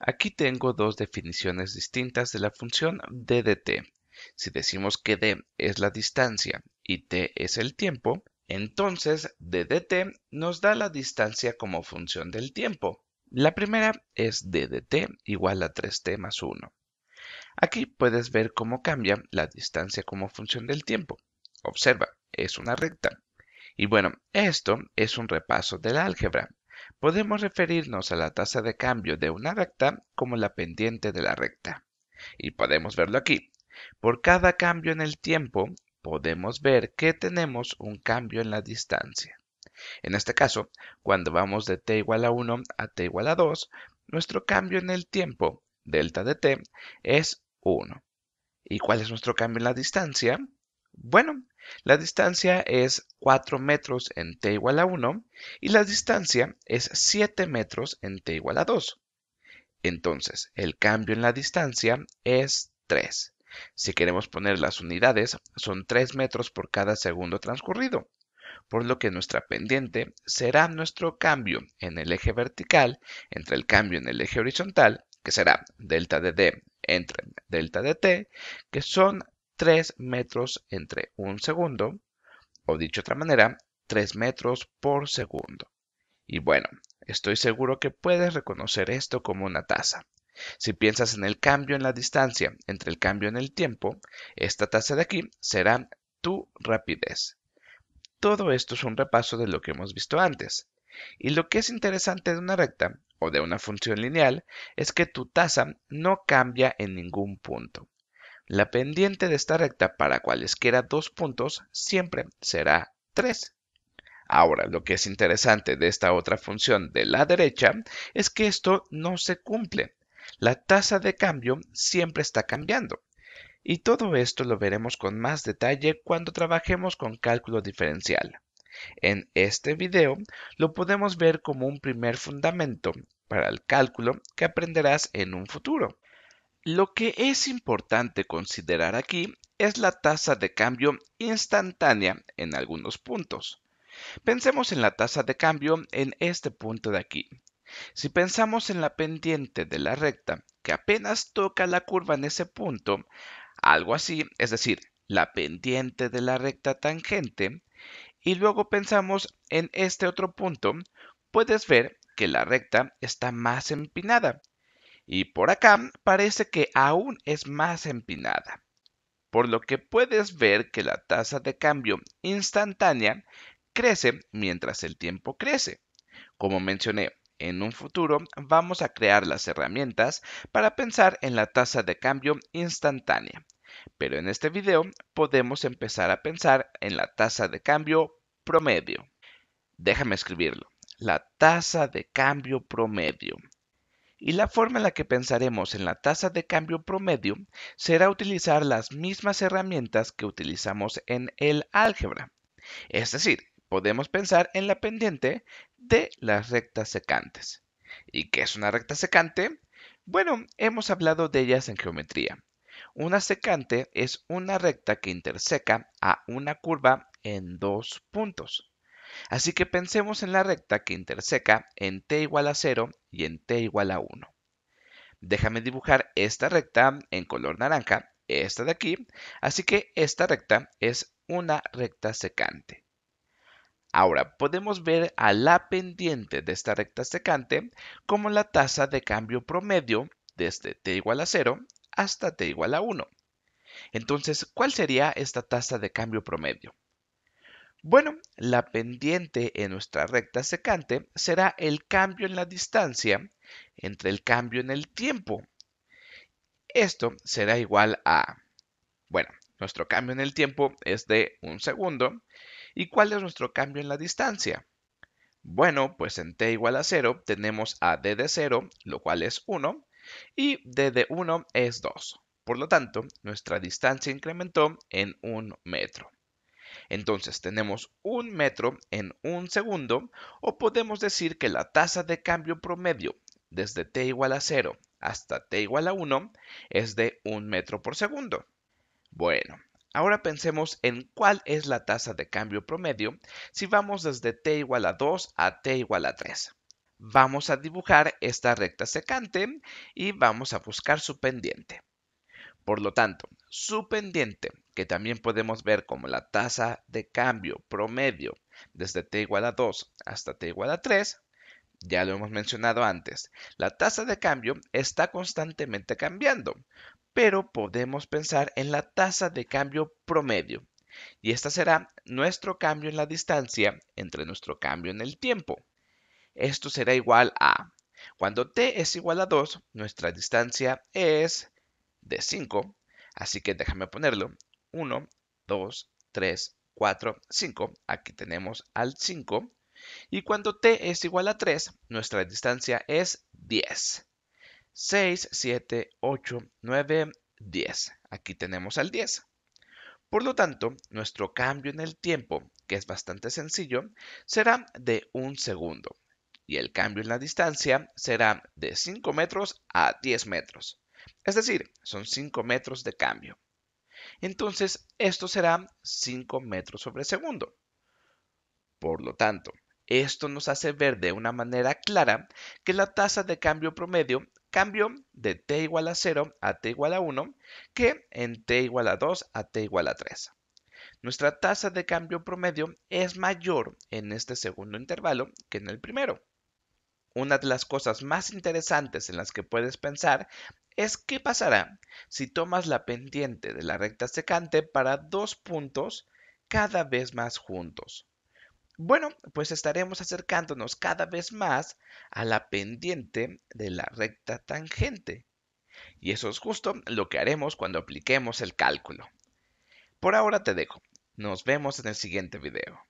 Aquí tengo dos definiciones distintas de la función d de Si decimos que d es la distancia y t es el tiempo, entonces d nos da la distancia como función del tiempo. La primera es d de igual a 3t más 1. Aquí puedes ver cómo cambia la distancia como función del tiempo. Observa, es una recta. Y bueno, esto es un repaso del álgebra. Podemos referirnos a la tasa de cambio de una recta como la pendiente de la recta. Y podemos verlo aquí. Por cada cambio en el tiempo, podemos ver que tenemos un cambio en la distancia. En este caso, cuando vamos de t igual a 1 a t igual a 2, nuestro cambio en el tiempo, delta de t, es 1. ¿Y cuál es nuestro cambio en la distancia? Bueno, la distancia es 4 metros en t igual a 1 y la distancia es 7 metros en t igual a 2. Entonces, el cambio en la distancia es 3. Si queremos poner las unidades, son 3 metros por cada segundo transcurrido, por lo que nuestra pendiente será nuestro cambio en el eje vertical entre el cambio en el eje horizontal, que será delta de d entre delta de t, que son 3 metros entre un segundo, o dicho de otra manera, 3 metros por segundo. Y bueno, estoy seguro que puedes reconocer esto como una tasa. Si piensas en el cambio en la distancia entre el cambio en el tiempo, esta tasa de aquí será tu rapidez. Todo esto es un repaso de lo que hemos visto antes. Y lo que es interesante de una recta o de una función lineal es que tu tasa no cambia en ningún punto. La pendiente de esta recta para cualesquiera dos puntos siempre será 3. Ahora, lo que es interesante de esta otra función de la derecha es que esto no se cumple. La tasa de cambio siempre está cambiando. Y todo esto lo veremos con más detalle cuando trabajemos con cálculo diferencial. En este video lo podemos ver como un primer fundamento para el cálculo que aprenderás en un futuro. Lo que es importante considerar aquí es la tasa de cambio instantánea en algunos puntos. Pensemos en la tasa de cambio en este punto de aquí. Si pensamos en la pendiente de la recta que apenas toca la curva en ese punto, algo así, es decir, la pendiente de la recta tangente, y luego pensamos en este otro punto, puedes ver que la recta está más empinada y por acá parece que aún es más empinada, por lo que puedes ver que la tasa de cambio instantánea crece mientras el tiempo crece. Como mencioné, en un futuro vamos a crear las herramientas para pensar en la tasa de cambio instantánea, pero en este video podemos empezar a pensar en la tasa de cambio promedio. Déjame escribirlo. La tasa de cambio promedio y la forma en la que pensaremos en la tasa de cambio promedio será utilizar las mismas herramientas que utilizamos en el álgebra. Es decir, podemos pensar en la pendiente de las rectas secantes. ¿Y qué es una recta secante? Bueno, hemos hablado de ellas en geometría. Una secante es una recta que interseca a una curva en dos puntos. Así que pensemos en la recta que interseca en t igual a 0 y en t igual a 1. Déjame dibujar esta recta en color naranja, esta de aquí, así que esta recta es una recta secante. Ahora podemos ver a la pendiente de esta recta secante como la tasa de cambio promedio desde t igual a 0 hasta t igual a 1. Entonces, ¿cuál sería esta tasa de cambio promedio? Bueno, la pendiente en nuestra recta secante será el cambio en la distancia entre el cambio en el tiempo. Esto será igual a, bueno, nuestro cambio en el tiempo es de un segundo. ¿Y cuál es nuestro cambio en la distancia? Bueno, pues en t igual a 0 tenemos a d de 0, lo cual es 1, y d de 1 es 2. Por lo tanto, nuestra distancia incrementó en un metro. Entonces tenemos un metro en un segundo o podemos decir que la tasa de cambio promedio desde t igual a 0 hasta t igual a 1 es de un metro por segundo. Bueno, ahora pensemos en cuál es la tasa de cambio promedio si vamos desde t igual a 2 a t igual a 3. Vamos a dibujar esta recta secante y vamos a buscar su pendiente. Por lo tanto, su pendiente, que también podemos ver como la tasa de cambio promedio desde t igual a 2 hasta t igual a 3, ya lo hemos mencionado antes, la tasa de cambio está constantemente cambiando, pero podemos pensar en la tasa de cambio promedio. Y esta será nuestro cambio en la distancia entre nuestro cambio en el tiempo. Esto será igual a, cuando t es igual a 2, nuestra distancia es de 5. Así que déjame ponerlo. 1, 2, 3, 4, 5. Aquí tenemos al 5. Y cuando t es igual a 3, nuestra distancia es 10. 6, 7, 8, 9, 10. Aquí tenemos al 10. Por lo tanto, nuestro cambio en el tiempo, que es bastante sencillo, será de un segundo. Y el cambio en la distancia será de 5 metros a 10 metros. Es decir, son 5 metros de cambio. Entonces, esto será 5 metros sobre segundo. Por lo tanto, esto nos hace ver de una manera clara que la tasa de cambio promedio cambió de t igual a 0 a t igual a 1 que en t igual a 2 a t igual a 3. Nuestra tasa de cambio promedio es mayor en este segundo intervalo que en el primero. Una de las cosas más interesantes en las que puedes pensar es qué pasará si tomas la pendiente de la recta secante para dos puntos cada vez más juntos. Bueno, pues estaremos acercándonos cada vez más a la pendiente de la recta tangente. Y eso es justo lo que haremos cuando apliquemos el cálculo. Por ahora te dejo. Nos vemos en el siguiente video.